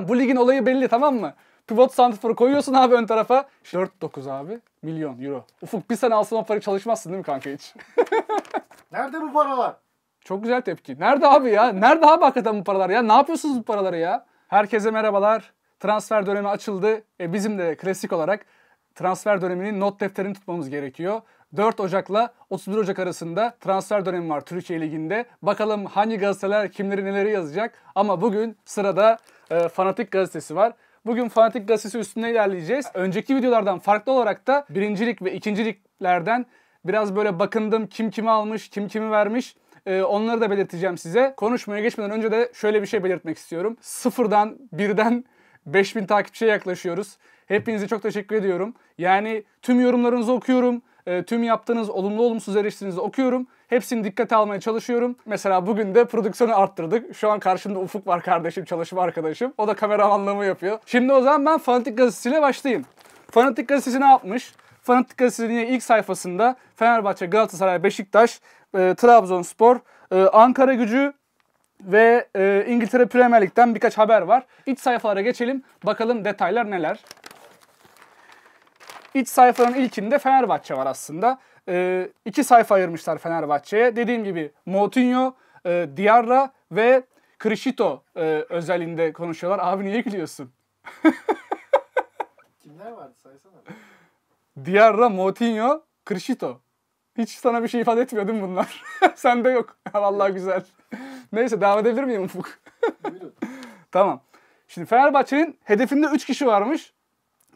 Bu ligin olayı belli tamam mı? Pivot santiforu koyuyorsun abi ön tarafa. 4-9 abi. Milyon euro. Ufuk bir sene alsan o parayı çalışmazsın değil mi kanka hiç? Nerede bu paralar? Çok güzel tepki. Nerede abi ya? Nerede abi hakikaten bu paralar ya? Ne yapıyorsunuz bu paraları ya? Herkese merhabalar. Transfer dönemi açıldı. E bizim de klasik olarak transfer döneminin not defterini tutmamız gerekiyor. 4 Ocak'la 31 Ocak arasında transfer dönemi var Türkiye Ligi'nde. Bakalım hangi gazeteler kimleri neleri yazacak. Ama bugün sırada e, Fanatik Gazetesi var. Bugün Fanatik Gazetesi üstüne ilerleyeceğiz. Önceki videolardan farklı olarak da birincilik ve ikinciliklerden biraz böyle bakındım kim kimi almış, kim kimi vermiş. Ee, onları da belirteceğim size. Konuşmaya geçmeden önce de şöyle bir şey belirtmek istiyorum. Sıfırdan, birden 5000 takipçiye yaklaşıyoruz. Hepinize çok teşekkür ediyorum. Yani tüm yorumlarınızı okuyorum. E, tüm yaptığınız olumlu olumsuz eleştirinizi okuyorum. Hepsini dikkate almaya çalışıyorum. Mesela bugün de prodüksiyonu arttırdık. Şu an karşımda Ufuk var kardeşim, çalışma arkadaşım. O da kameramanlığımı yapıyor. Şimdi o zaman ben Fanatik Gazetesi'yle başlayayım. Fanatik Gazetesi ne yapmış? Fanatik Gazetesi'nin ilk sayfasında Fenerbahçe, Galatasaray, Beşiktaş, e, Trabzonspor, e, Ankara gücü ve e, İngiltere Premier Lig'den birkaç haber var. İç sayfalara geçelim. Bakalım detaylar neler. İç sayfanın ilkinde Fenerbahçe var aslında. E, iki sayfa ayırmışlar Fenerbahçe'ye. Dediğim gibi Moutinho, e, Diarra ve Crescito e, özelinde konuşuyorlar. Abi niye gülüyorsun? Kimler vardı saysana. Diarra, Moutinho, Crescito. Hiç sana bir şey ifade etmiyor değil mi bunlar? Sende yok. Vallahi güzel. Neyse devam edebilir miyim Ufuk? tamam. Şimdi Fenerbahçe'nin hedefinde 3 kişi varmış.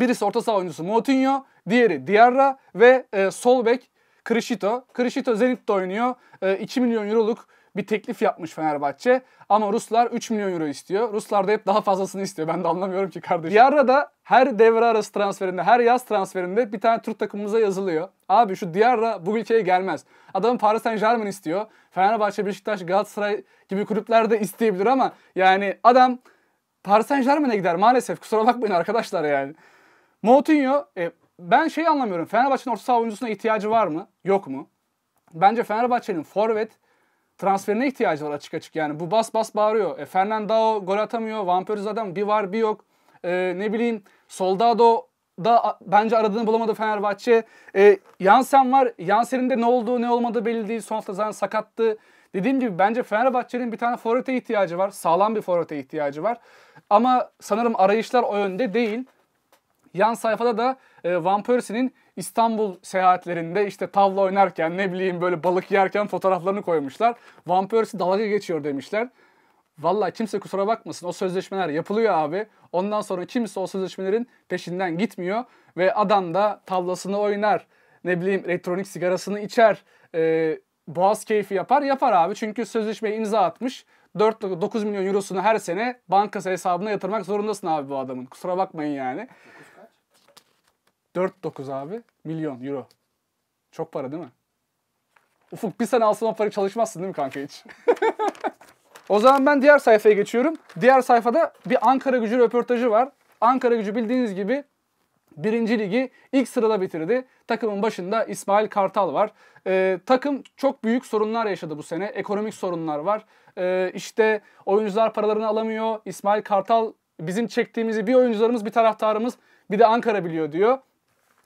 Birisi orta saha oyuncusu Moutinho, diğeri Diarra ve e, sol bek Krishito. Krishito Zenit'te oynuyor. E, 2 milyon euroluk bir teklif yapmış Fenerbahçe. Ama Ruslar 3 milyon euro istiyor. Ruslar da hep daha fazlasını istiyor. Ben de anlamıyorum ki kardeşim. Diarra da her devre arası transferinde, her yaz transferinde bir tane Türk takımımıza yazılıyor. Abi şu Diarra bu ülkeye gelmez. Adam Paris Saint Germain istiyor. Fenerbahçe, Beşiktaş, Galatasaray gibi kulüpler de isteyebilir ama yani adam Paris Saint Germain'e gider maalesef. Kusura bakmayın arkadaşlar yani. Moutinho e, ben şey anlamıyorum. Fenerbahçe'nin orta saha oyuncusuna ihtiyacı var mı? Yok mu? Bence Fenerbahçe'nin forvet transferine ihtiyacı var açık açık. Yani bu bas bas bağırıyor. E, Fernandao gol atamıyor. Vampirus adam bir var bir yok. E, ne bileyim Soldado da bence aradığını bulamadı Fenerbahçe. E, Yansen var. Yansen'in de ne olduğu ne olmadığı belli değil. Son zaten sakattı. Dediğim gibi bence Fenerbahçe'nin bir tane forvete ihtiyacı var. Sağlam bir forvete ihtiyacı var. Ama sanırım arayışlar o yönde değil. Yan sayfada da e, Van Persie'nin İstanbul seyahatlerinde işte tavla oynarken ne bileyim böyle balık yerken fotoğraflarını koymuşlar. Van Persie dalga geçiyor demişler. Valla kimse kusura bakmasın o sözleşmeler yapılıyor abi. Ondan sonra kimse o sözleşmelerin peşinden gitmiyor. Ve adam da tavlasını oynar. Ne bileyim elektronik sigarasını içer. E, boğaz keyfi yapar yapar abi. Çünkü sözleşmeyi imza atmış. 4 9 milyon eurosunu her sene bankası hesabına yatırmak zorundasın abi bu adamın. Kusura bakmayın yani. 4.9 abi milyon euro. Çok para değil mi? Ufuk bir sene o para çalışmazsın değil mi kanka hiç? o zaman ben diğer sayfaya geçiyorum. Diğer sayfada bir Ankara gücü röportajı var. Ankara gücü bildiğiniz gibi birinci ligi ilk sırada bitirdi. Takımın başında İsmail Kartal var. Ee, takım çok büyük sorunlar yaşadı bu sene. Ekonomik sorunlar var. Ee, işte oyuncular paralarını alamıyor. İsmail Kartal bizim çektiğimizi bir oyuncularımız bir taraftarımız bir de Ankara biliyor diyor.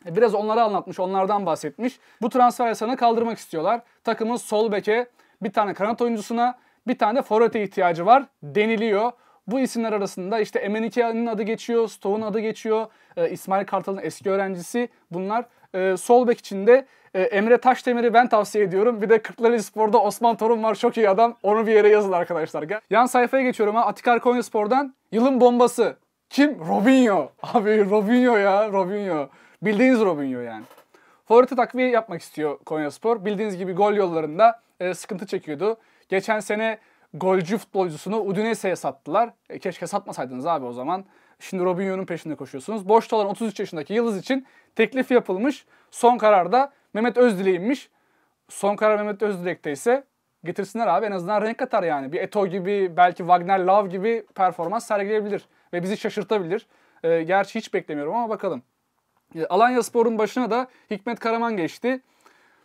E, biraz onları anlatmış, onlardan bahsetmiş. Bu transfer yasağını kaldırmak istiyorlar. Takımın sol beke, bir tane kanat oyuncusuna, bir tane de forvete ihtiyacı var deniliyor. Bu isimler arasında işte Emenike'nin adı geçiyor, Stoğ'un adı geçiyor, e, İsmail Kartal'ın eski öğrencisi bunlar. E, sol bek için de e, Emre Taşdemir'i ben tavsiye ediyorum. Bir de Kırklareli Spor'da Osman Torun var çok iyi adam. Onu bir yere yazın arkadaşlar. Yan sayfaya geçiyorum ha. Atikar Konya Spor'dan yılın bombası. Kim? Robinho. Abi Robinho ya Robinho. Bildiğiniz Robinho yani. Forvet'e takviye yapmak istiyor Konyaspor. Bildiğiniz gibi gol yollarında e, sıkıntı çekiyordu. Geçen sene golcü futbolcusunu Udinese'ye sattılar. E, keşke satmasaydınız abi o zaman. Şimdi Robinho'nun peşinde koşuyorsunuz. Boşta olan 33 yaşındaki Yıldız için teklif yapılmış. Son karar da Mehmet Özdilek'inmiş. Son karar Mehmet Özdilek'te ise getirsinler abi en azından renk katar yani. Bir Eto gibi belki Wagner Love gibi performans sergileyebilir ve bizi şaşırtabilir. E, gerçi hiç beklemiyorum ama bakalım. Ee, Alanya Spor'un başına da Hikmet Karaman geçti.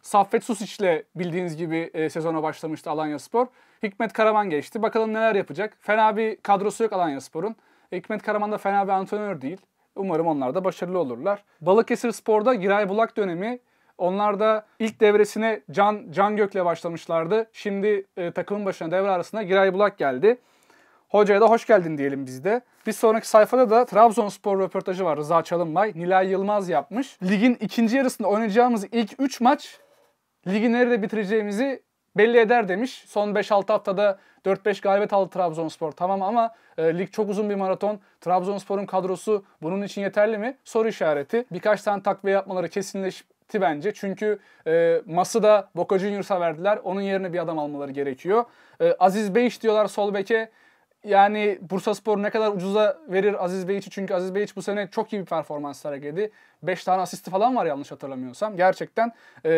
Saffet ile bildiğiniz gibi e, sezona başlamıştı Alanya Spor. Hikmet Karaman geçti. Bakalım neler yapacak. Fena bir kadrosu yok Alanya Spor'un. Hikmet Karaman da fena bir antrenör değil. Umarım onlar da başarılı olurlar. Balıkesir Spor'da Giray Bulak dönemi. Onlar da ilk devresine Can Can Gök'le başlamışlardı. Şimdi e, takımın başına devre arasında Giray Bulak geldi. Hocaya da hoş geldin diyelim biz de. Bir sonraki sayfada da Trabzonspor röportajı var Rıza Çalınbay. Nilay Yılmaz yapmış. Ligin ikinci yarısında oynayacağımız ilk 3 maç ligi nerede bitireceğimizi belli eder demiş. Son 5-6 haftada 4-5 galibiyet aldı Trabzonspor tamam ama e, lig çok uzun bir maraton. Trabzonspor'un kadrosu bunun için yeterli mi? Soru işareti. Birkaç tane takviye yapmaları kesinleşti bence. Çünkü e, Mas'ı Boca Juniors'a verdiler. Onun yerine bir adam almaları gerekiyor. E, Aziz Beyiş diyorlar sol beke yani Bursa Spor ne kadar ucuza verir Aziz Beyiç'i çünkü Aziz Beyiç bu sene çok iyi bir performans sergiledi. 5 tane asisti falan var yanlış hatırlamıyorsam. Gerçekten e,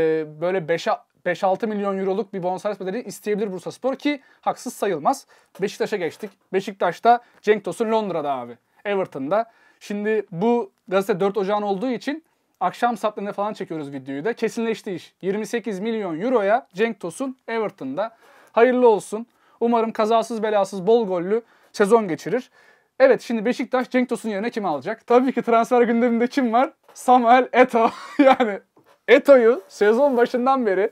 böyle 5'e 5-6 milyon euroluk bir bonservis bedeli isteyebilir Bursa Spor ki haksız sayılmaz. Beşiktaş'a geçtik. Beşiktaş'ta Cenk Tosun Londra'da abi. Everton'da. Şimdi bu gazete 4 Ocağın olduğu için akşam saatlerinde falan çekiyoruz videoyu da. Kesinleşti iş. 28 milyon euroya Cenk Tosun Everton'da. Hayırlı olsun. Umarım kazasız belasız bol gollü sezon geçirir. Evet şimdi Beşiktaş Cenk Tosun yerine kimi alacak? Tabii ki transfer gündeminde kim var? Samuel Eto. yani Eto'yu sezon başından beri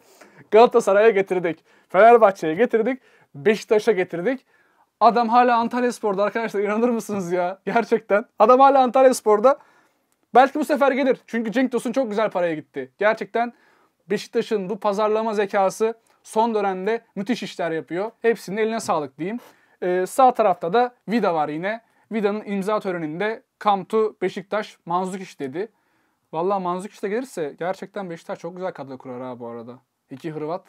Galatasaray'a getirdik. Fenerbahçe'ye getirdik. Beşiktaş'a getirdik. Adam hala Antalya Spor'da arkadaşlar inanır mısınız ya? Gerçekten. Adam hala Antalya Spor'da. Belki bu sefer gelir. Çünkü Cenk Tosun çok güzel paraya gitti. Gerçekten Beşiktaş'ın bu pazarlama zekası Son dönemde müthiş işler yapıyor. Hepsinin eline sağlık diyeyim. Ee, sağ tarafta da Vida var yine. Vida'nın imza töreninde Come to Beşiktaş Manzukiş dedi. Valla Manzukiş de gelirse gerçekten Beşiktaş çok güzel kadro kurar ha bu arada. İki Hırvat.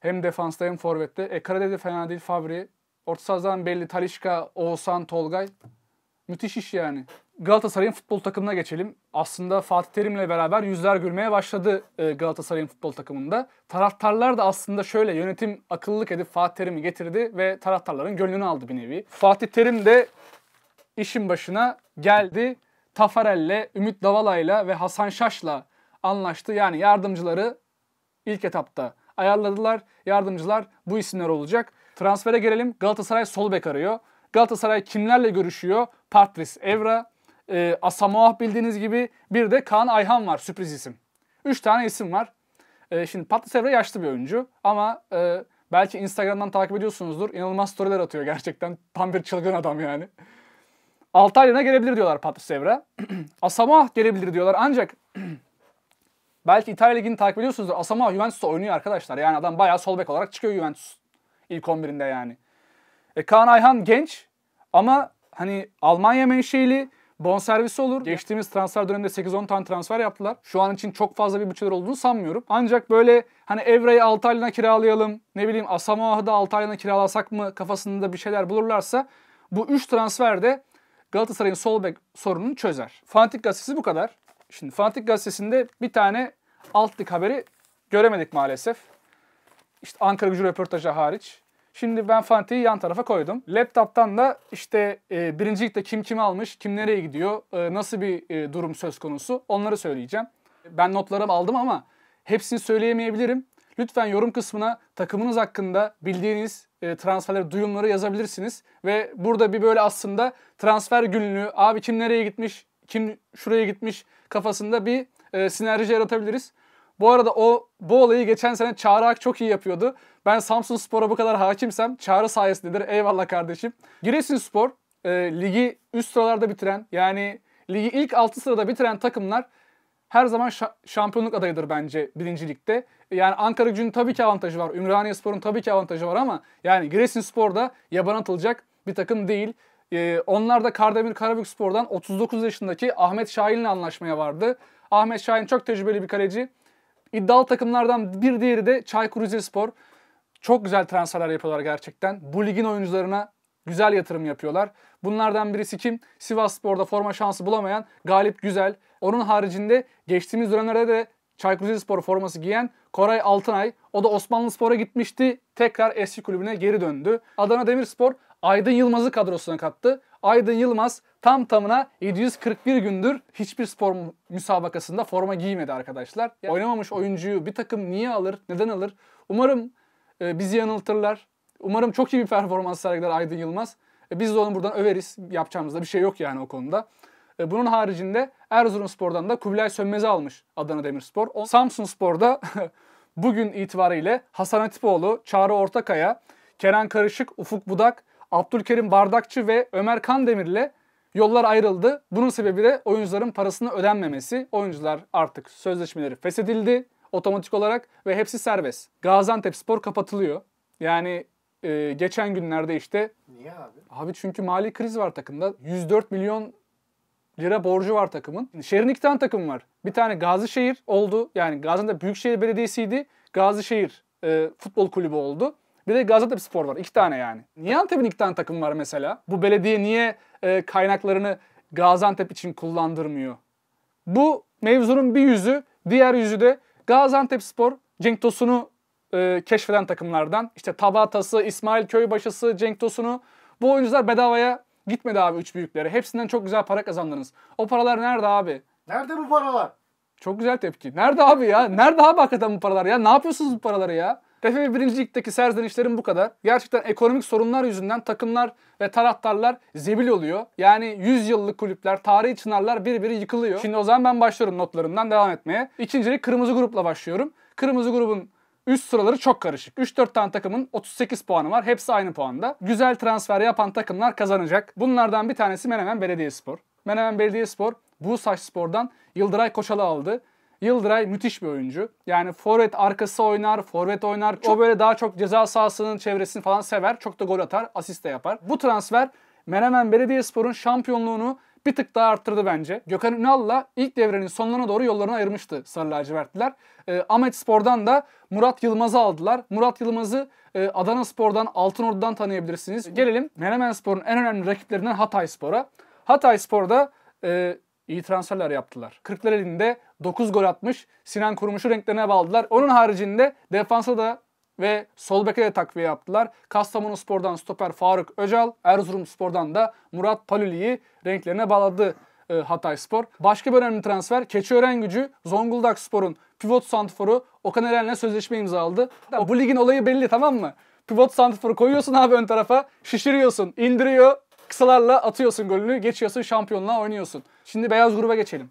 Hem defansta hem forvette. E Karadede fena değil Fabri. Orta sahadan belli Talişka, Oğuzhan, Tolgay. Müthiş iş yani. Galatasaray'ın futbol takımına geçelim. Aslında Fatih Terim'le beraber yüzler gülmeye başladı e, Galatasaray'ın futbol takımında. Taraftarlar da aslında şöyle yönetim akıllılık edip Fatih Terim'i getirdi ve taraftarların gönlünü aldı bir nevi. Fatih Terim de işin başına geldi. Tafarel'le, Ümit Davala'yla ve Hasan Şaş'la anlaştı. Yani yardımcıları ilk etapta ayarladılar. Yardımcılar bu isimler olacak. Transfere gelelim. Galatasaray sol bek arıyor. Galatasaray kimlerle görüşüyor? Patris Evra, e, Asamoah bildiğiniz gibi bir de Kaan Ayhan var sürpriz isim. Üç tane isim var. E, şimdi Patlı Sevre yaşlı bir oyuncu ama e, belki Instagram'dan takip ediyorsunuzdur. İnanılmaz storyler atıyor gerçekten. Tam bir çılgın adam yani. Altaylı'na gelebilir diyorlar Patlı Sevre. Asamoah gelebilir diyorlar ancak belki İtalya Ligi'ni takip ediyorsunuzdur. Asamoah Juventus'ta oynuyor arkadaşlar. Yani adam bayağı sol bek olarak çıkıyor Juventus ilk 11'inde yani. E, Kaan Ayhan genç ama hani Almanya menşeli Bonservisi olur. Geçtiğimiz transfer döneminde 8-10 tane transfer yaptılar. Şu an için çok fazla bir bütçeler olduğunu sanmıyorum. Ancak böyle hani Evra'yı 6 aylığına kiralayalım, ne bileyim Asamoah'ı da 6 aylığına kiralasak mı kafasında bir şeyler bulurlarsa bu 3 transfer de Galatasaray'ın sol bek sorununu çözer. Fanatik gazetesi bu kadar. Şimdi Fanatik gazetesinde bir tane alt lig haberi göremedik maalesef. İşte Ankara gücü röportajı hariç. Şimdi ben Fante'yi yan tarafa koydum. Laptop'tan da işte e, birinci kim kimi almış, kim nereye gidiyor, e, nasıl bir e, durum söz konusu onları söyleyeceğim. Ben notlarımı aldım ama hepsini söyleyemeyebilirim. Lütfen yorum kısmına takımınız hakkında bildiğiniz e, transferleri, duyumları yazabilirsiniz. Ve burada bir böyle aslında transfer günlüğü, abi kim nereye gitmiş, kim şuraya gitmiş kafasında bir e, sinerji yaratabiliriz. Bu arada o bu olayı geçen sene Çağrı Ak çok iyi yapıyordu. Ben Samsun Spor'a bu kadar hakimsem Çağrı sayesindedir. Eyvallah kardeşim. Giresun Spor e, ligi üst sıralarda bitiren yani ligi ilk 6 sırada bitiren takımlar her zaman şampiyonluk adayıdır bence birincilikte. Yani Ankara gücünün tabii ki avantajı var. Ümraniye Spor'un tabii ki avantajı var ama yani Giresun Spor da yaban atılacak bir takım değil. Ee, onlar da Kardemir Karabük Spor'dan 39 yaşındaki Ahmet Şahin'le anlaşmaya vardı. Ahmet Şahin çok tecrübeli bir kaleci. İddialı takımlardan bir diğeri de Çaykur Rizespor. Çok güzel transferler yapıyorlar gerçekten. Bu ligin oyuncularına güzel yatırım yapıyorlar. Bunlardan birisi kim? Sivas Spor'da forma şansı bulamayan Galip Güzel. Onun haricinde geçtiğimiz dönemlerde de Çaykur Rizespor forması giyen Koray Altınay. O da Osmanlı Spor'a gitmişti. Tekrar eski kulübüne geri döndü. Adana Demirspor Aydın Yılmaz'ı kadrosuna kattı. Aydın Yılmaz tam tamına 741 gündür hiçbir spor müsabakasında forma giymedi arkadaşlar. Yani oynamamış oyuncuyu bir takım niye alır, neden alır? Umarım e, bizi yanıltırlar. Umarım çok iyi bir performans sergiler Aydın Yılmaz. E, biz de onu buradan överiz. Yapacağımızda bir şey yok yani o konuda. E, bunun haricinde Erzurumspor'dan da Kubilay Sönmez'i almış Adana Demirspor. O, Samsunspor'da bugün itibariyle Hasan Atipoğlu, Çağrı Ortakaya, Kenan Karışık, Ufuk Budak, Abdülkerim Bardakçı ve Ömer ile yollar ayrıldı. Bunun sebebi de oyuncuların parasını ödenmemesi. Oyuncular artık sözleşmeleri feshedildi otomatik olarak ve hepsi serbest. Gaziantep Spor kapatılıyor. Yani e, geçen günlerde işte... Niye abi? Abi çünkü mali kriz var takımda. 104 milyon lira borcu var takımın. Şehrin iki tane takım var. Bir tane Gazişehir oldu. Yani Gaziantep Büyükşehir Belediyesi'ydi. Gazişehir e, Futbol Kulübü oldu. Bir de Gaziantep Spor var. iki tane yani. Niye iki tane takım var mesela? Bu belediye niye e, kaynaklarını Gaziantep için kullandırmıyor? Bu mevzunun bir yüzü. Diğer yüzü de Gaziantep Spor Cenk Tosun'u e, keşfeden takımlardan. İşte Tabatası, İsmail Köybaşısı, Cenk Tosun'u. Bu oyuncular bedavaya gitmedi abi üç büyükleri. Hepsinden çok güzel para kazandınız. O paralar nerede abi? Nerede bu paralar? Çok güzel tepki. Nerede abi ya? Nerede abi hakikaten bu paralar ya? Ne yapıyorsunuz bu paraları ya? Efe 1. Lig'deki serzenişlerim bu kadar. Gerçekten ekonomik sorunlar yüzünden takımlar ve taraftarlar zebil oluyor. Yani 100 yıllık kulüpler, tarihi çınarlar birbiri yıkılıyor. Şimdi o zaman ben başlıyorum notlarımdan devam etmeye. İkincilik kırmızı grupla başlıyorum. Kırmızı grubun Üst sıraları çok karışık. 3-4 tane takımın 38 puanı var. Hepsi aynı puanda. Güzel transfer yapan takımlar kazanacak. Bunlardan bir tanesi Menemen Belediyespor. Menemen Belediyespor bu saç spordan Yıldıray Koçal'ı aldı. Yıldıray müthiş bir oyuncu. Yani forvet arkası oynar, forvet oynar. Çok... O böyle daha çok ceza sahasının çevresini falan sever. Çok da gol atar, asist de yapar. Bu transfer Menemen Belediyespor'un şampiyonluğunu bir tık daha arttırdı bence. Gökhan Ünal'la ilk devrenin sonlarına doğru yollarını ayırmıştı Sarı Lacivertliler. E, Ahmet Spor'dan da Murat Yılmaz'ı aldılar. Murat Yılmaz'ı e, Adana Spor'dan, Altınordu'dan tanıyabilirsiniz. Gelelim Menemen Spor'un en önemli rakiplerinden Hatay Spor'a. Hatay Spor'da e, İyi transferler yaptılar. Kırklareli'nde 9 gol atmış. Sinan Kurumuş'u renklerine bağladılar. Onun haricinde defansa da ve sol beke de takviye yaptılar. Kastamonu Spor'dan stoper Faruk Öcal, Erzurum Spor'dan da Murat Palüli'yi renklerine bağladı e, Hatay Spor. Başka bir önemli transfer Keçiören Gücü, Zonguldak Spor'un pivot Santforu Okan Eren'le sözleşme imzaladı. Bu ligin olayı belli tamam mı? Pivot Santforu koyuyorsun abi ön tarafa, şişiriyorsun, indiriyor, Kısalarla atıyorsun golünü, geçiyorsun şampiyonluğa oynuyorsun. Şimdi beyaz gruba geçelim.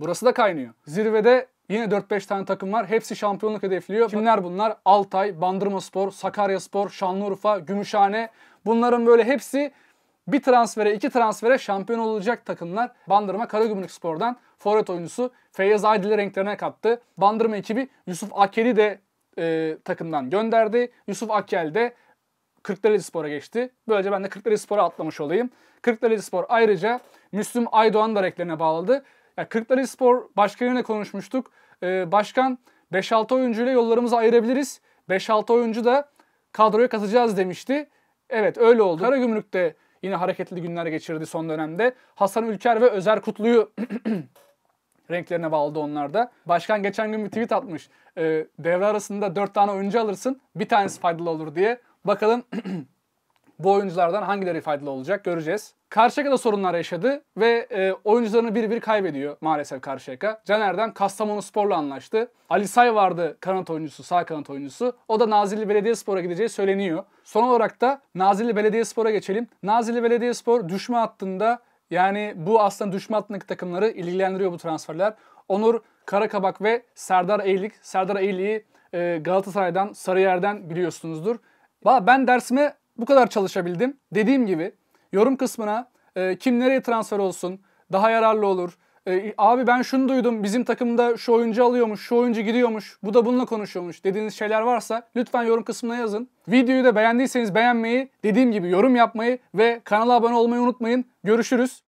Burası da kaynıyor. Zirvede Yine 4-5 tane takım var. Hepsi şampiyonluk hedefliyor. Kimler bunlar? Altay, Bandırma Spor, Sakarya Spor, Şanlıurfa, Gümüşhane. Bunların böyle hepsi bir transfere, iki transfere şampiyon olacak takımlar. Bandırma Karagümrük Spor'dan forvet oyuncusu Feyyaz Aydil'i renklerine kattı. Bandırma ekibi Yusuf Akeli de e, takımdan gönderdi. Yusuf Akel de Kırklareli Spor'a geçti. Böylece ben de Kırklareli Spor'a atlamış olayım. Kırklareli Spor ayrıca Müslüm Aydoğan da renklerine bağladı. Yani Kırklareli Spor başkanıyla konuşmuştuk. Ee, başkan 5-6 oyuncuyla yollarımızı ayırabiliriz. 5-6 oyuncu da kadroya katacağız demişti. Evet öyle oldu. Karagümrük de yine hareketli günler geçirdi son dönemde. Hasan Ülker ve Özer Kutlu'yu renklerine bağladı onlar da. Başkan geçen gün bir tweet atmış. Ee, devre arasında 4 tane oyuncu alırsın bir tanesi faydalı olur diye. Bakalım bu oyunculardan hangileri faydalı olacak göreceğiz. Karşıyaka da sorunlar yaşadı ve e, oyuncularını bir bir kaybediyor maalesef Karşıyaka. Canerden Kastamonu Spor'la anlaştı. Ali Say vardı kanat oyuncusu, sağ kanat oyuncusu. O da Nazilli Belediyespor'a gideceği söyleniyor. Son olarak da Nazilli Belediyespor'a geçelim. Nazilli Belediyespor düşme hattında yani bu aslında düşme hattındaki takımları ilgilendiriyor bu transferler. Onur Karakabak ve Serdar Eylik. Serdar Eylik'i e, Galatasaray'dan, Sarıyer'den biliyorsunuzdur. Ben dersime bu kadar çalışabildim. Dediğim gibi yorum kısmına e, kim nereye transfer olsun, daha yararlı olur. E, abi ben şunu duydum, bizim takımda şu oyuncu alıyormuş, şu oyuncu gidiyormuş, bu da bununla konuşuyormuş dediğiniz şeyler varsa lütfen yorum kısmına yazın. Videoyu da beğendiyseniz beğenmeyi, dediğim gibi yorum yapmayı ve kanala abone olmayı unutmayın. Görüşürüz.